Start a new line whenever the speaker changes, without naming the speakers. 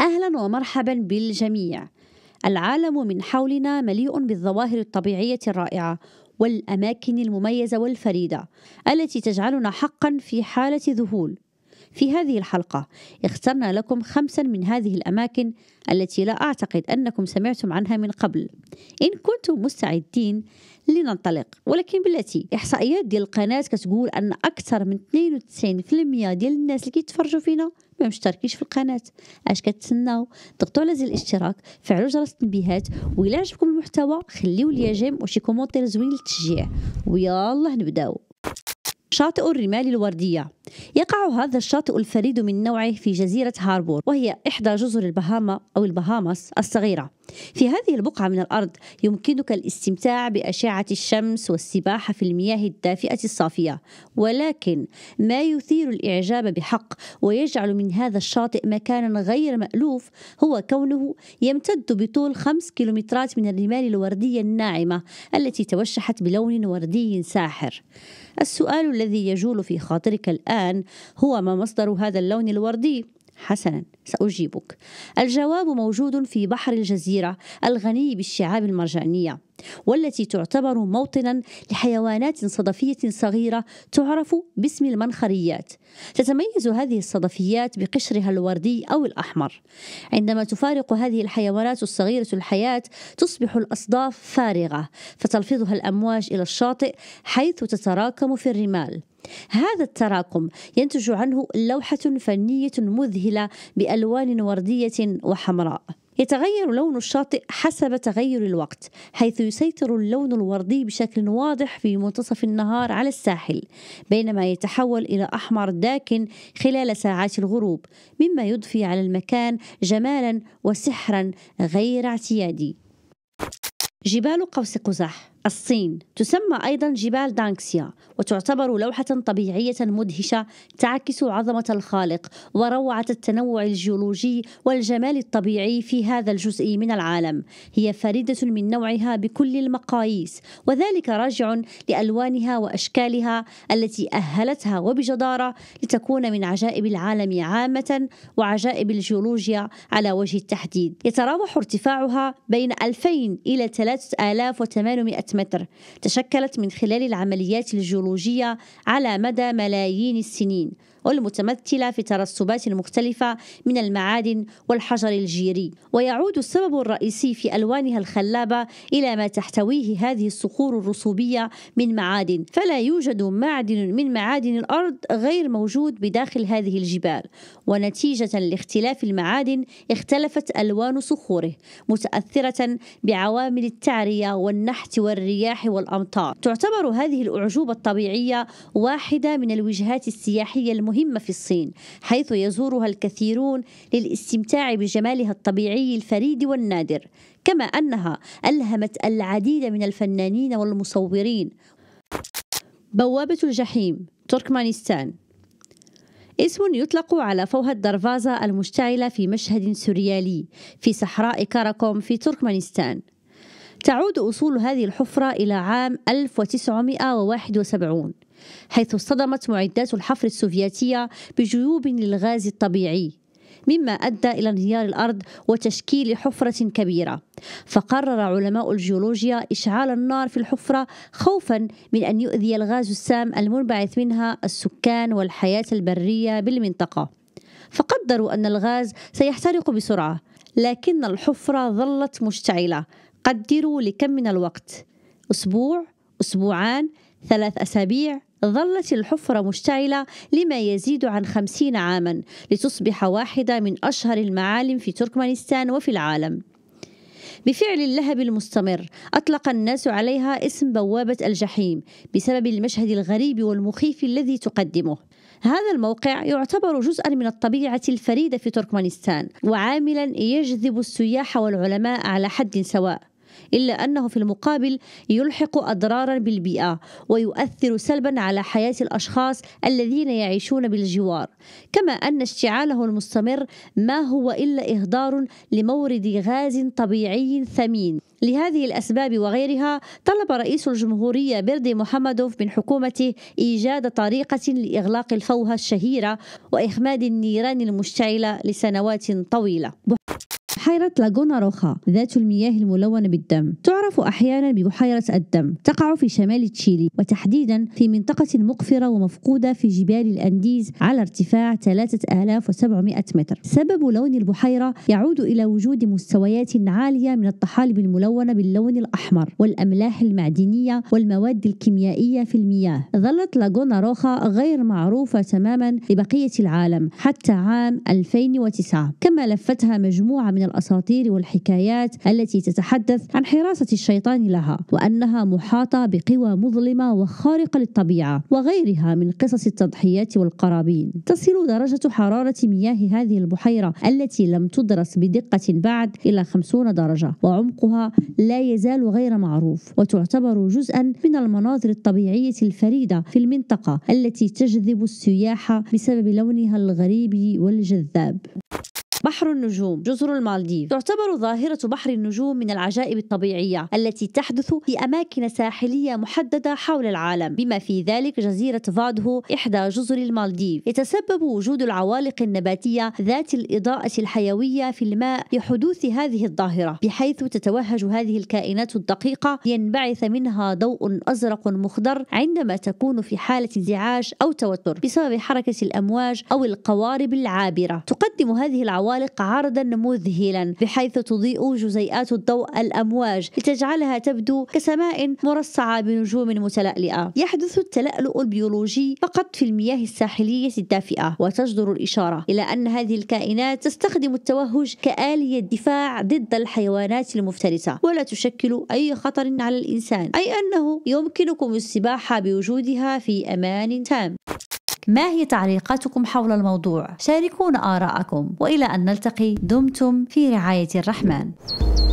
أهلا ومرحبا بالجميع. العالم من حولنا مليء بالظواهر الطبيعية الرائعة والأماكن المميزة والفريدة التي تجعلنا حقا في حالة ذهول. في هذه الحلقة اخترنا لكم خمسا من هذه الأماكن التي لا أعتقد أنكم سمعتم عنها من قبل إن كنتم مستعدين لننطلق ولكن بالتي إحصائيات ديال القناة كتقول أن أكثر من 92% ديال الناس اللي كيتفرجوا فينا ما مشتركينش في القناه اش كتسناو ضغطوا على زر الاشتراك فعلوا جرس التنبيهات وإلا عجبكم المحتوى خليو لي جيم وشي كومونتير زوين للتشجيع ويلا نبداو شاطئ الرمال الورديه يقع هذا الشاطئ الفريد من نوعه في جزيرة هاربور وهي إحدى جزر البهاما أو البهاماس الصغيرة في هذه البقعة من الأرض يمكنك الاستمتاع بأشعة الشمس والسباحة في المياه الدافئة الصافية ولكن ما يثير الإعجاب بحق ويجعل من هذا الشاطئ مكانا غير مألوف هو كونه يمتد بطول خمس كيلومترات من الرمال الوردية الناعمة التي توشحت بلون وردي ساحر السؤال الذي يجول في خاطرك الآن الآن هو ما مصدر هذا اللون الوردي؟ حسنا سأجيبك الجواب موجود في بحر الجزيرة الغني بالشعاب المرجانية والتي تعتبر موطنا لحيوانات صدفية صغيرة تعرف باسم المنخريات تتميز هذه الصدفيات بقشرها الوردي أو الأحمر عندما تفارق هذه الحيوانات الصغيرة الحياة تصبح الأصداف فارغة فتلفظها الأمواج إلى الشاطئ حيث تتراكم في الرمال هذا التراكم ينتج عنه لوحة فنية مذهلة بألوان وردية وحمراء يتغير لون الشاطئ حسب تغير الوقت حيث يسيطر اللون الوردي بشكل واضح في منتصف النهار على الساحل بينما يتحول إلى أحمر داكن خلال ساعات الغروب مما يضفي على المكان جمالا وسحرا غير اعتيادي جبال قوس قزح الصين تسمى أيضا جبال دانكسيا وتعتبر لوحة طبيعية مدهشة تعكس عظمة الخالق وروعة التنوع الجيولوجي والجمال الطبيعي في هذا الجزء من العالم هي فريدة من نوعها بكل المقاييس وذلك راجع لألوانها وأشكالها التي أهلتها وبجدارة لتكون من عجائب العالم عامة وعجائب الجيولوجيا على وجه التحديد يتراوح ارتفاعها بين 2000 إلى 3800 متر تشكلت من خلال العمليات الجيولوجية على مدى ملايين السنين والمتمثلة في ترسبات مختلفة من المعادن والحجر الجيري ويعود السبب الرئيسي في ألوانها الخلابة إلى ما تحتويه هذه الصخور الرسوبية من معادن فلا يوجد معدن من معادن الأرض غير موجود بداخل هذه الجبال ونتيجة لاختلاف المعادن اختلفت ألوان صخوره متأثرة بعوامل التعرية والنحت والرياح الرياح والأمطار تعتبر هذه الأعجوبة الطبيعية واحدة من الوجهات السياحية المهمة في الصين حيث يزورها الكثيرون للاستمتاع بجمالها الطبيعي الفريد والنادر كما أنها ألهمت العديد من الفنانين والمصورين بوابة الجحيم تركمانستان اسم يطلق على فوهة درفازة المشتعلة في مشهد سوريالي في صحراء كاراكوم في تركمانستان تعود أصول هذه الحفرة إلى عام 1971 حيث اصطدمت معدات الحفر السوفيتية بجيوب للغاز الطبيعي مما أدى إلى انهيار الأرض وتشكيل حفرة كبيرة فقرر علماء الجيولوجيا إشعال النار في الحفرة خوفا من أن يؤذي الغاز السام المنبعث منها السكان والحياة البرية بالمنطقة فقدروا أن الغاز سيحترق بسرعة لكن الحفرة ظلت مشتعلة قدروا لكم من الوقت أسبوع أسبوعان ثلاث أسابيع ظلت الحفرة مشتعلة لما يزيد عن خمسين عاما لتصبح واحدة من أشهر المعالم في تركمانستان وفي العالم بفعل اللهب المستمر أطلق الناس عليها اسم بوابة الجحيم بسبب المشهد الغريب والمخيف الذي تقدمه هذا الموقع يعتبر جزءا من الطبيعة الفريدة في تركمانستان وعاملا يجذب السياح والعلماء على حد سواء إلا أنه في المقابل يلحق أضرارا بالبيئة ويؤثر سلبا على حياة الأشخاص الذين يعيشون بالجوار كما أن اشتعاله المستمر ما هو إلا إهدار لمورد غاز طبيعي ثمين لهذه الأسباب وغيرها طلب رئيس الجمهورية بردي محمدوف من حكومته إيجاد طريقة لإغلاق الفوهة الشهيرة وإخماد النيران المشتعلة لسنوات طويلة بحيرة لاجونا روخا ذات المياه الملونة بالدم تعرف أحيانا ببحيرة الدم تقع في شمال تشيلي وتحديدا في منطقة مقفرة ومفقودة في جبال الأنديز على ارتفاع 3700 متر سبب لون البحيرة يعود إلى وجود مستويات عالية من الطحالب الملونة باللون الأحمر والأملاح المعدنية والمواد الكيميائية في المياه ظلت لاجونا روخا غير معروفة تماما لبقية العالم حتى عام 2009 كما لفتها مجموعة من الأساطير والحكايات التي تتحدث عن حراسة الشيطان لها وأنها محاطة بقوى مظلمة وخارقة للطبيعة وغيرها من قصص التضحيات والقرابين تصل درجة حرارة مياه هذه البحيرة التي لم تدرس بدقة بعد إلى 50 درجة وعمقها لا يزال غير معروف وتعتبر جزءا من المناظر الطبيعية الفريدة في المنطقة التي تجذب السياح بسبب لونها الغريب والجذاب بحر النجوم جزر المالديف تعتبر ظاهرة بحر النجوم من العجائب الطبيعية التي تحدث في أماكن ساحلية محددة حول العالم بما في ذلك جزيرة فادهو إحدى جزر المالديف يتسبب وجود العوالق النباتية ذات الإضاءة الحيوية في الماء لحدوث هذه الظاهرة بحيث تتوهج هذه الكائنات الدقيقة لينبعث منها ضوء أزرق مخضر عندما تكون في حالة انزعاج أو توتر بسبب حركة الأمواج أو القوارب العابرة تقدم هذه العوالق الحدائق عرضا مذهلا بحيث تضيء جزيئات الضوء الأمواج لتجعلها تبدو كسماء مرصعة بنجوم متلألئة يحدث التلألؤ البيولوجي فقط في المياه الساحلية الدافئة وتجدر الإشارة إلى أن هذه الكائنات تستخدم التوهج كآلية دفاع ضد الحيوانات المفترسة ولا تشكل أي خطر على الإنسان أي أنه يمكنكم السباحة بوجودها في أمان تام ما هي تعليقاتكم حول الموضوع شاركونا آراءكم وإلى أن نلتقي دمتم في رعاية الرحمن